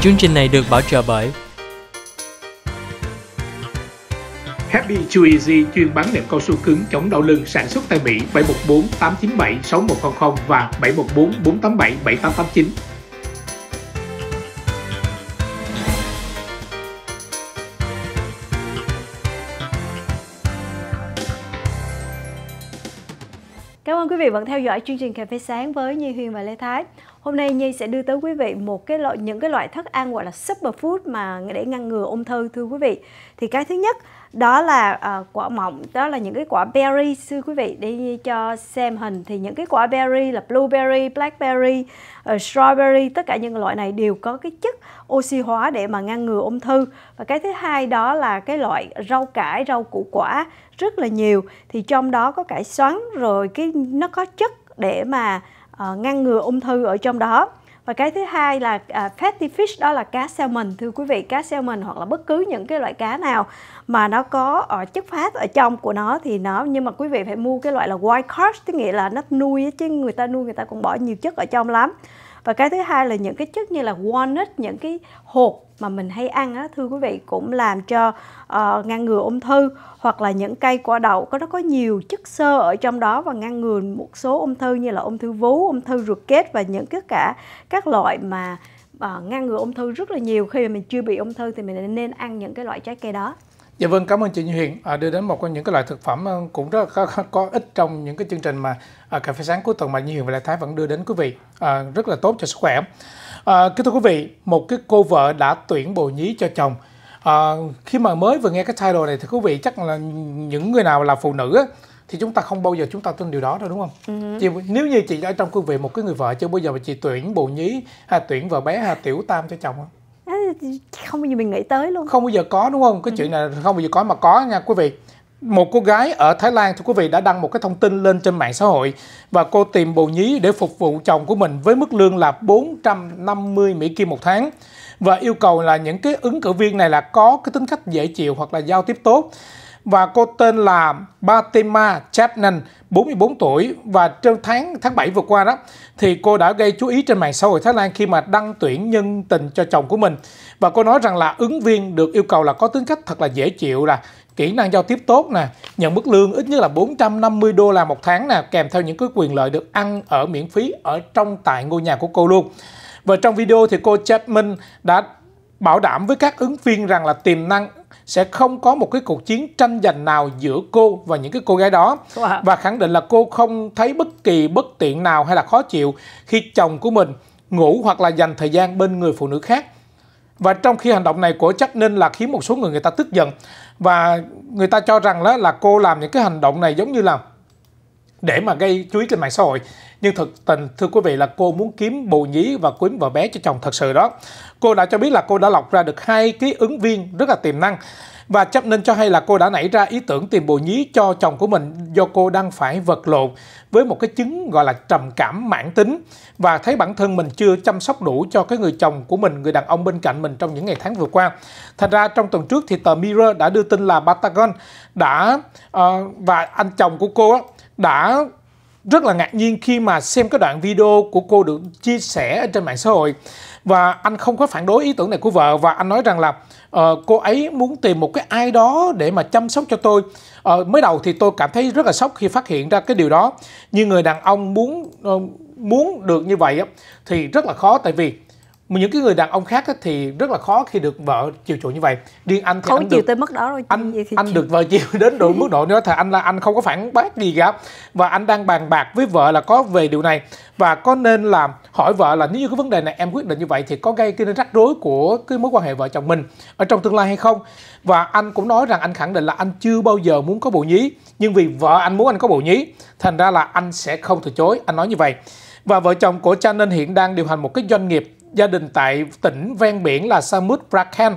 Chương trình này được bảo trợ bởi Happy Chew Easy chuyên bán nệm cao su cứng chống đau lưng sản xuất tại Mỹ 714 897 6100 và 714 487 7889. Cảm ơn quý vị vẫn theo dõi chương trình Cà phê sáng với Nhi Huyền và Lê Thái. Hôm nay Nhi sẽ đưa tới quý vị một cái loại những cái loại thức ăn gọi là superfood mà để ngăn ngừa ung thư thưa quý vị. Thì cái thứ nhất đó là uh, quả mọng, đó là những cái quả berry thưa quý vị. Để cho xem hình thì những cái quả berry là blueberry, blackberry, uh, strawberry, tất cả những loại này đều có cái chất oxy hóa để mà ngăn ngừa ung thư. Và cái thứ hai đó là cái loại rau cải, rau củ quả rất là nhiều. Thì trong đó có cải xoắn rồi cái nó có chất để mà Ờ, ngăn ngừa ung thư ở trong đó và cái thứ hai là à, fatty fish đó là cá salmon thưa quý vị cá salmon hoặc là bất cứ những cái loại cá nào mà nó có ở ờ, chất phát ở trong của nó thì nó nhưng mà quý vị phải mua cái loại là white card tức nghĩa là nó nuôi chứ người ta nuôi người ta cũng bỏ nhiều chất ở trong lắm và cái thứ hai là những cái chất như là walnut những cái hột mà mình hay ăn á thưa quý vị cũng làm cho uh, ngăn ngừa ung thư hoặc là những cây quả đậu có nó có nhiều chất xơ ở trong đó và ngăn ngừa một số ung thư như là ung thư vú, ung thư ruột kết và những tất cả các loại mà uh, ngăn ngừa ung thư rất là nhiều khi mà mình chưa bị ung thư thì mình nên ăn những cái loại trái cây đó. Dạ vâng, cảm ơn chị Như Huyền à, đưa đến một trong những cái loại thực phẩm ờ, cũng rất có, có ích trong những cái chương trình mà à, cà phê sáng cuối tuần mà Như Huyền và Lê Thái vẫn đưa đến quý vị à, rất là tốt cho sức khỏe. À, kính thưa quý vị, một cái cô vợ đã tuyển bồ nhí cho chồng. À, khi mà mới vừa nghe cái title này thì quý vị chắc là những người nào là phụ nữ á, thì chúng ta không bao giờ chúng ta tin điều đó đâu đúng không? uh Chị, nếu như chị ở trong cương vị một cái người vợ chưa bao giờ mà chị tuyển bồ nhí hay tuyển vợ bé hay tiểu tam cho chồng không? không bao giờ mình nghĩ tới luôn không bao giờ có đúng không cái ừ. chuyện này không bao giờ có mà có nha quý vị một cô gái ở Thái Lan thưa quý vị đã đăng một cái thông tin lên trên mạng xã hội và cô tìm bồ nhí để phục vụ chồng của mình với mức lương là 450 Mỹ Kim một tháng và yêu cầu là những cái ứng cử viên này là có cái tính cách dễ chịu hoặc là giao tiếp tốt và cô tên là Batima Chapman, 44 tuổi và trong tháng tháng 7 vừa qua đó thì cô đã gây chú ý trên mạng xã hội Thái Lan khi mà đăng tuyển nhân tình cho chồng của mình và cô nói rằng là ứng viên được yêu cầu là có tính cách thật là dễ chịu là kỹ năng giao tiếp tốt nè, nhận mức lương ít nhất là 450 đô la một tháng nè, kèm theo những cái quyền lợi được ăn ở miễn phí ở trong tại ngôi nhà của cô luôn. Và trong video thì cô Chapman đã bảo đảm với các ứng viên rằng là tiềm năng sẽ không có một cái cuộc chiến tranh giành nào giữa cô và những cái cô gái đó và khẳng định là cô không thấy bất kỳ bất tiện nào hay là khó chịu khi chồng của mình ngủ hoặc là dành thời gian bên người phụ nữ khác và trong khi hành động này của chắc nên là khiến một số người người ta tức giận và người ta cho rằng đó là cô làm những cái hành động này giống như là để mà gây chú ý trên mạng xã hội nhưng thực tình thưa quý vị là cô muốn kiếm bồ nhí và quấn vợ bé cho chồng thật sự đó cô đã cho biết là cô đã lọc ra được hai cái ứng viên rất là tiềm năng và chấp nên cho hay là cô đã nảy ra ý tưởng tìm bồ nhí cho chồng của mình do cô đang phải vật lộn với một cái chứng gọi là trầm cảm mãn tính và thấy bản thân mình chưa chăm sóc đủ cho cái người chồng của mình, người đàn ông bên cạnh mình trong những ngày tháng vừa qua. Thành ra trong tuần trước thì tờ Mirror đã đưa tin là Patagon đã uh, và anh chồng của cô đã rất là ngạc nhiên khi mà xem cái đoạn video của cô được chia sẻ trên mạng xã hội và anh không có phản đối ý tưởng này của vợ và anh nói rằng là uh, cô ấy muốn tìm một cái ai đó để mà chăm sóc cho tôi uh, mới đầu thì tôi cảm thấy rất là sốc khi phát hiện ra cái điều đó như người đàn ông muốn uh, muốn được như vậy thì rất là khó tại vì mà những cái người đàn ông khác thì rất là khó khi được vợ chiều chuộng như vậy riêng anh thì Khấu anh chiều được, tới mức đó rồi anh vậy thì anh chiều. được vợ chiều đến độ mức độ nữa thì anh là anh không có phản bác gì cả và anh đang bàn bạc với vợ là có về điều này và có nên làm hỏi vợ là nếu như cái vấn đề này em quyết định như vậy thì có gây cái rắc rối của cái mối quan hệ vợ chồng mình ở trong tương lai hay không và anh cũng nói rằng anh khẳng định là anh chưa bao giờ muốn có bộ nhí nhưng vì vợ anh muốn anh có bộ nhí thành ra là anh sẽ không từ chối anh nói như vậy và vợ chồng của cha nên hiện đang điều hành một cái doanh nghiệp gia đình tại tỉnh ven biển là Samut Prakan.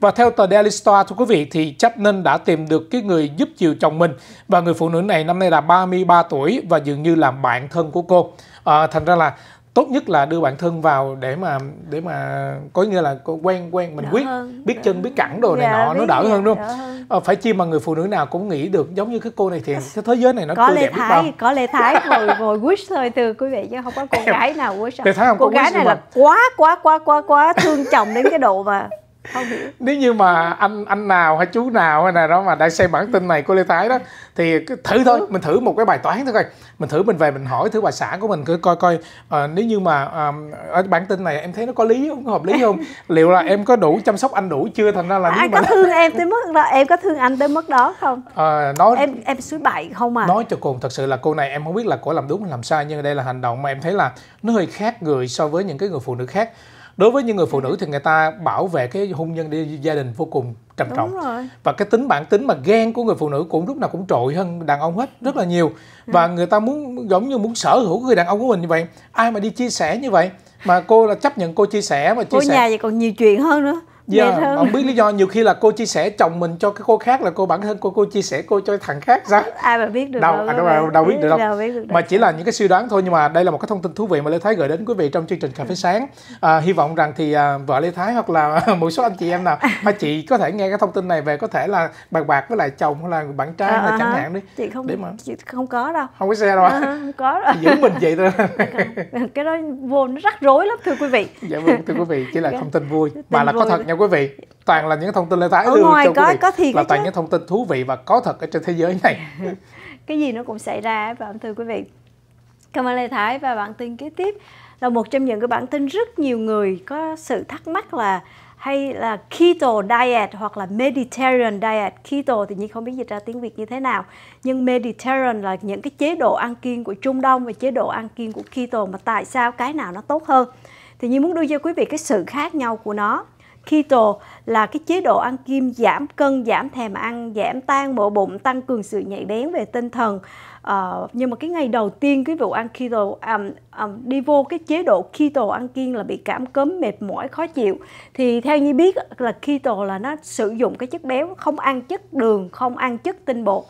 Và theo tờ Daily Star, thưa quý vị, thì Chapman đã tìm được cái người giúp chiều chồng mình và người phụ nữ này năm nay là 33 tuổi và dường như là bạn thân của cô. À, thành ra là tốt nhất là đưa bạn thân vào để mà để mà có nghĩa là quen quen mình đỡ quyết hơn, biết đỡ. chân biết cẳng đồ này dạ, nọ nó đỡ hơn đúng không ờ, phải chi mà người phụ nữ nào cũng nghĩ được giống như cái cô này thì cái thế giới này nó có lê đẹp thái biết có lê thái ngồi ngồi wish thôi từ quý vị chứ không có cô gái nào wish lê thái không cô gái này là quá quá quá quá quá thương chồng đến cái độ mà không hiểu. nếu như mà anh anh nào hay chú nào hay là đó mà đang xem bản tin này của Lê Thái đó thì thử thôi ừ. mình thử một cái bài toán thôi coi mình thử mình về mình hỏi thử bà xã của mình cứ coi coi uh, nếu như mà uh, ở bản tin này em thấy nó có lý không có hợp lý không liệu là em có đủ chăm sóc anh đủ chưa thành ra là anh à, có mà... thương em tới mức đó em có thương anh tới mức đó không uh, nói em em suối bậy không à nói cho cùng thật sự là cô này em không biết là cô làm đúng hay làm sai nhưng đây là hành động mà em thấy là nó hơi khác người so với những cái người phụ nữ khác đối với những người phụ dạ. nữ thì người ta bảo vệ cái hôn nhân đi gia đình vô cùng trầm Đúng trọng rồi. và cái tính bản tính mà ghen của người phụ nữ cũng lúc nào cũng trội hơn đàn ông hết rất là nhiều ừ. và người ta muốn giống như muốn sở hữu người đàn ông của mình như vậy ai mà đi chia sẻ như vậy mà cô là chấp nhận cô chia sẻ mà chia cô sẻ nhà vậy còn nhiều chuyện hơn nữa dạ, yeah, dạ vâng. không biết lý do nhiều khi là cô chia sẻ chồng mình cho cái cô khác là cô bản thân cô cô chia sẻ cô cho thằng khác ra ai mà biết được đâu đâu, à, đâu, đâu, đâu biết được đâu, mà chỉ là những cái suy đoán thôi nhưng mà đây là một cái thông tin thú vị mà lê thái gửi đến quý vị trong chương trình cà phê ừ. sáng à, hy vọng rằng thì à, vợ lê thái hoặc là một số anh chị em nào mà chị có thể nghe cái thông tin này về có thể là bàn bạc với lại chồng hay là bạn trai ờ, à, là ờ, chẳng ờ. hạn đi chị không để mà chị không có đâu không có xe đâu à, không có đâu. giữ mình vậy thôi cái đó vô nó rắc rối lắm thưa quý vị dạ vâng thưa quý vị chỉ là thông tin vui mà là có thật nha quý vị toàn là những thông tin lê thái ở ngoài cho có, quý vị. có thì là toàn chứ. những thông tin thú vị và có thật ở trên thế giới này cái gì nó cũng xảy ra và vâng, thưa quý vị cảm ơn lê thái và bản tin kế tiếp là một trong những cái bản tin rất nhiều người có sự thắc mắc là hay là keto diet hoặc là Mediterranean diet keto thì nhi không biết dịch ra tiếng việt như thế nào nhưng Mediterranean là những cái chế độ ăn kiêng của trung đông và chế độ ăn kiêng của keto mà tại sao cái nào nó tốt hơn thì nhi muốn đưa cho quý vị cái sự khác nhau của nó Keto là cái chế độ ăn kiêng giảm cân, giảm thèm ăn, giảm tan mỡ bụng, tăng cường sự nhạy bén về tinh thần. Uh, nhưng mà cái ngày đầu tiên cái vụ ăn keto um, um, đi vô cái chế độ keto ăn kiêng là bị cảm cấm mệt mỏi khó chịu thì theo như biết là keto là nó sử dụng cái chất béo không ăn chất đường không ăn chất tinh bột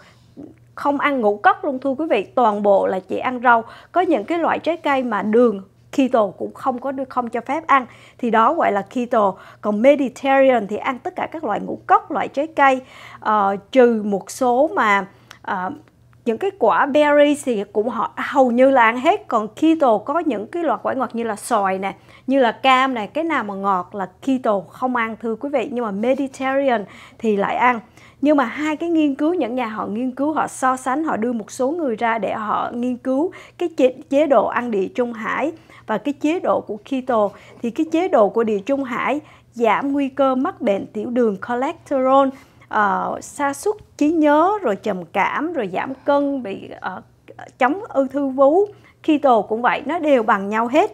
không ăn ngũ cốc luôn thưa quý vị toàn bộ là chỉ ăn rau có những cái loại trái cây mà đường keto cũng không có không cho phép ăn thì đó gọi là keto còn mediterranean thì ăn tất cả các loại ngũ cốc loại trái cây uh, trừ một số mà uh, những cái quả berries thì cũng họ hầu như là ăn hết còn keto có những cái loại quả ngọt như là xoài nè như là cam này cái nào mà ngọt là keto không ăn thưa quý vị nhưng mà mediterranean thì lại ăn nhưng mà hai cái nghiên cứu những nhà họ nghiên cứu họ so sánh họ đưa một số người ra để họ nghiên cứu cái chế độ ăn địa trung hải và cái chế độ của keto thì cái chế độ của Địa Trung Hải giảm nguy cơ mắc bệnh tiểu đường cholesterol, uh, sa sút trí nhớ rồi trầm cảm rồi giảm cân bị uh, chống ung thư vú keto cũng vậy nó đều bằng nhau hết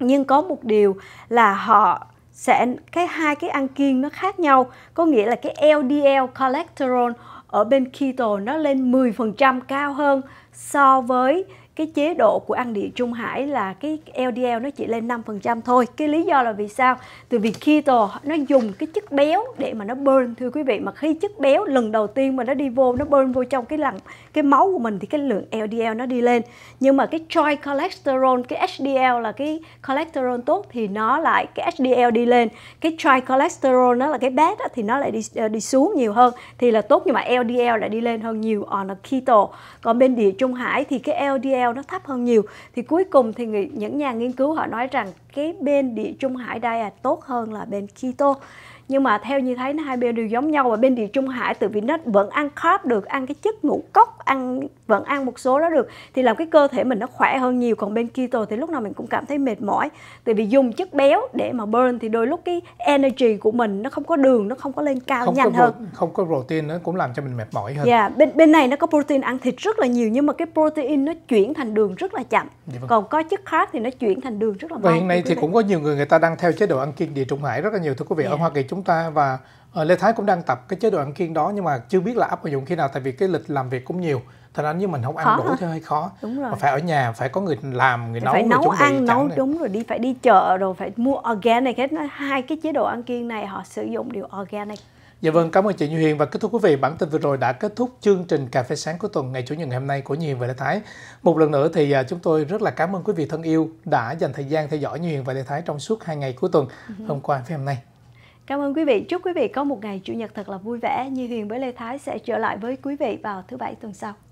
nhưng có một điều là họ sẽ cái hai cái ăn kiêng nó khác nhau có nghĩa là cái LDL cholesterol ở bên keto nó lên 10% cao hơn so với cái chế độ của ăn địa Trung Hải là cái LDL nó chỉ lên 5% thôi. Cái lý do là vì sao? Từ vì keto nó dùng cái chất béo để mà nó burn thưa quý vị mà khi chất béo lần đầu tiên mà nó đi vô nó burn vô trong cái lằn cái máu của mình thì cái lượng LDL nó đi lên. Nhưng mà cái troi cholesterol cái HDL là cái cholesterol tốt thì nó lại cái HDL đi lên. Cái troi cholesterol nó là cái bad thì nó lại đi ờ, đi xuống nhiều hơn thì là tốt nhưng mà LDL lại đi lên hơn nhiều on a keto. Còn bên địa Trung Hải thì cái LDL Leo nó thấp hơn nhiều thì cuối cùng thì những nhà nghiên cứu họ nói rằng cái bên địa Trung Hải diet tốt hơn là bên keto nhưng mà theo như thấy nó hai bên đều giống nhau và bên địa trung hải từ vì nó vẫn ăn carb được ăn cái chất ngũ cốc ăn vẫn ăn một số đó được thì làm cái cơ thể mình nó khỏe hơn nhiều còn bên keto thì lúc nào mình cũng cảm thấy mệt mỏi tại vì dùng chất béo để mà burn thì đôi lúc cái energy của mình nó không có đường nó không có lên cao không nhanh có, hơn không có protein nó cũng làm cho mình mệt mỏi hơn yeah, dạ, bên bên này nó có protein ăn thịt rất là nhiều nhưng mà cái protein nó chuyển thành đường rất là chậm dạ vâng. còn có chất khác thì nó chuyển thành đường rất là và hiện nay thì cũng có nhiều người người ta đang theo chế độ ăn kiêng địa trung hải rất là nhiều thưa quý vị yeah. ở dạ. hoa kỳ chúng chúng ta và ờ, Lê Thái cũng đang tập cái chế độ ăn kiêng đó nhưng mà chưa biết là áp dụng khi nào tại vì cái lịch làm việc cũng nhiều thành ra nếu mình không ăn khó đủ thì hơi khó đúng rồi. mà phải ở nhà phải có người làm người nấu phải nấu người ăn nấu này. đúng rồi đi phải đi chợ rồi phải mua organic hết hai cái chế độ ăn kiêng này họ sử dụng điều organic Dạ vâng, cảm ơn chị Như Hiền và kết thúc quý vị bản tin vừa rồi đã kết thúc chương trình cà phê sáng của tuần ngày chủ nhật ngày hôm nay của Như Hiền và Lê Thái. Một lần nữa thì à, chúng tôi rất là cảm ơn quý vị thân yêu đã dành thời gian theo dõi Như Hiền và Lê Thái trong suốt hai ngày cuối tuần ừ hôm qua và hôm nay. Cảm ơn quý vị. Chúc quý vị có một ngày Chủ nhật thật là vui vẻ. Như Huyền với Lê Thái sẽ trở lại với quý vị vào thứ Bảy tuần sau.